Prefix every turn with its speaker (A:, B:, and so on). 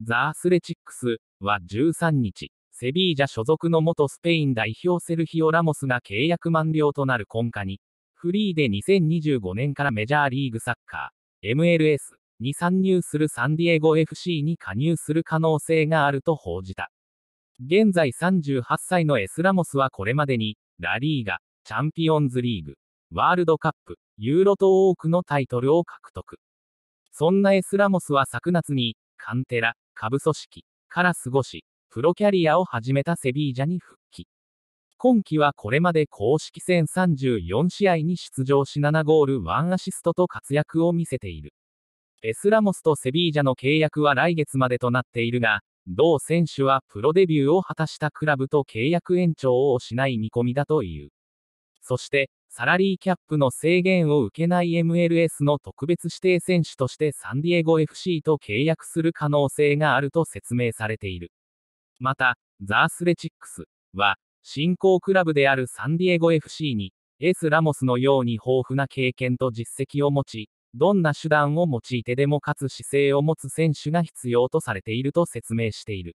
A: ザ・アスレチックスは13日、セビージャ所属の元スペイン代表セルヒオ・ラモスが契約満了となる根下に、フリーで2025年からメジャーリーグサッカー、MLS に参入するサンディエゴ FC に加入する可能性があると報じた。現在38歳のエスラモスはこれまでに、ラリーガ、チャンピオンズリーグ、ワールドカップ、ユーロと多くのタイトルを獲得。そんなエスラモスは昨夏に、カンテラ、下部組織から過ごし、プロキャリアを始めたセビージャに復帰。今季はこれまで公式戦34試合に出場し7ゴール1アシストと活躍を見せている。エスラモスとセビージャの契約は来月までとなっているが、同選手はプロデビューを果たしたクラブと契約延長をしない見込みだという。そして、サラリーキャップの制限を受けない MLS の特別指定選手としてサンディエゴ FC と契約する可能性があると説明されている。また、ザ・アスレチックスは、新興クラブであるサンディエゴ FC に、S・ ラモスのように豊富な経験と実績を持ち、どんな手段を用いてでも勝つ姿勢を持つ選手が必要とされていると説明している。